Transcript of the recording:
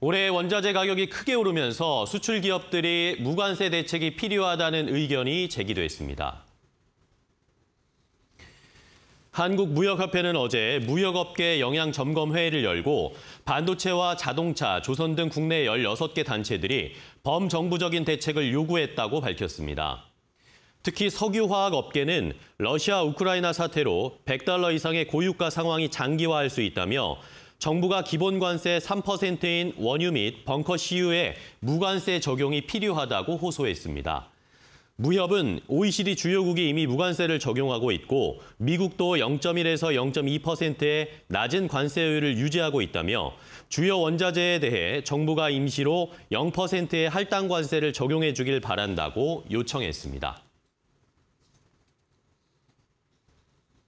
올해 원자재 가격이 크게 오르면서 수출 기업들이 무관세 대책이 필요하다는 의견이 제기됐습니다. 한국무역협회는 어제 무역업계 영향점검회의를 열고 반도체와 자동차, 조선 등 국내 16개 단체들이 범정부적인 대책을 요구했다고 밝혔습니다. 특히 석유화학 업계는 러시아 우크라이나 사태로 100달러 이상의 고유가 상황이 장기화할 수 있다며 정부가 기본관세 3%인 원유 및 벙커 시유에 무관세 적용이 필요하다고 호소했습니다. 무협은 OECD 주요국이 이미 무관세를 적용하고 있고 미국도 0.1에서 0.2%의 낮은 관세율을 유지하고 있다며 주요 원자재에 대해 정부가 임시로 0%의 할당 관세를 적용해 주길 바란다고 요청했습니다.